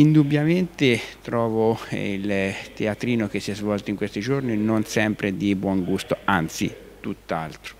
Indubbiamente trovo eh, il teatrino che si è svolto in questi giorni non sempre di buon gusto, anzi tutt'altro.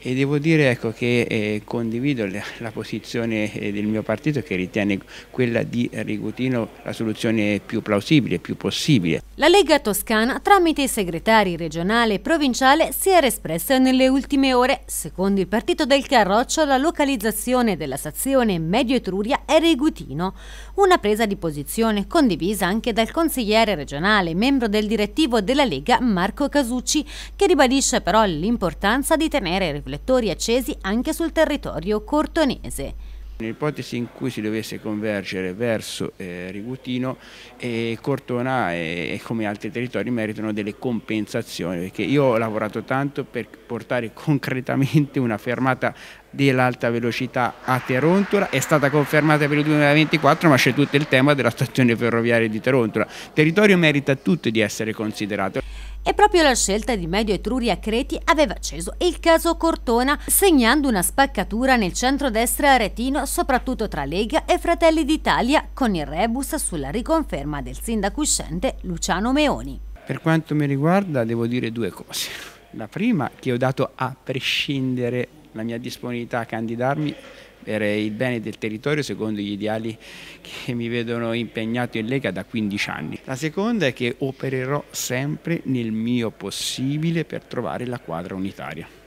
E devo dire ecco, che eh, condivido la, la posizione eh, del mio partito che ritiene quella di Rigutino la soluzione più plausibile, più possibile. La Lega Toscana, tramite i segretari regionale e provinciale, si era espressa nelle ultime ore. Secondo il partito del Carroccio, la localizzazione della stazione Medio Etruria è Rigutino, una presa di posizione condivisa anche dal consigliere regionale, membro del direttivo della Lega Marco Casucci, che ribadisce però l'importanza l'importanza di tenere i riflettori accesi anche sul territorio cortonese. Nell'ipotesi in cui si dovesse convergere verso eh, Rigutino, eh, Cortona e, eh, come altri territori meritano delle compensazioni perché io ho lavorato tanto per portare concretamente una fermata dell'alta velocità a Terontola, è stata confermata per il 2024 ma c'è tutto il tema della stazione ferroviaria di Terontola. Il territorio merita tutto di essere considerato. E proprio la scelta di Medio Etruria Creti aveva acceso il caso Cortona, segnando una spaccatura nel centro-destra aretino, soprattutto tra Lega e Fratelli d'Italia, con il rebus sulla riconferma del sindaco uscente Luciano Meoni. Per quanto mi riguarda devo dire due cose. La prima che ho dato a prescindere la mia disponibilità a candidarmi per il bene del territorio secondo gli ideali che mi vedono impegnato in Lega da 15 anni. La seconda è che opererò sempre nel mio possibile per trovare la quadra unitaria.